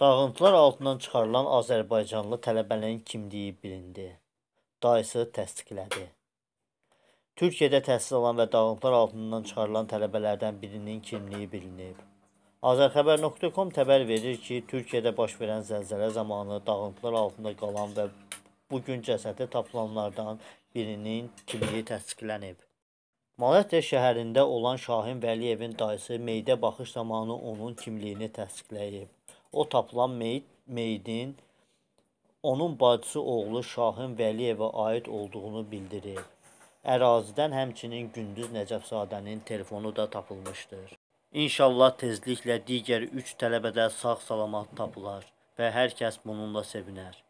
Dağıntılar altından çıxarılan Azərbaycanlı tələbənin kimliyi bilindi. Dayısı təsdiqlədi. Türkiyədə təhsil alan və dağıntılar altından çıxarılan tələbələrdən birinin kimliyi bilinib. Azərxəbər.com xəbər verir ki, Türkiyədə baş verən zəlzələ zamanı dağıntılar altında qalan və bu gün cəsədi tapılanlardan birinin kimliyi təsdiqlənib. Malatya şəhərində olan Şahin Vəliyevin dayısı meydə baxış zamanı onun kimliyini təsdiqləyib. O tapılan meyit, meyidin onun bacısı oğlu Şahin Vəliyevə aid olduğunu bildirir. Ərazidən həmçinin Gündüz Nəcəfzadənin telefonu da tapılmışdır. İnşallah tezliklə digər 3 tələbə də sağ-salamat tapılar və hər kəs bununla sevinər.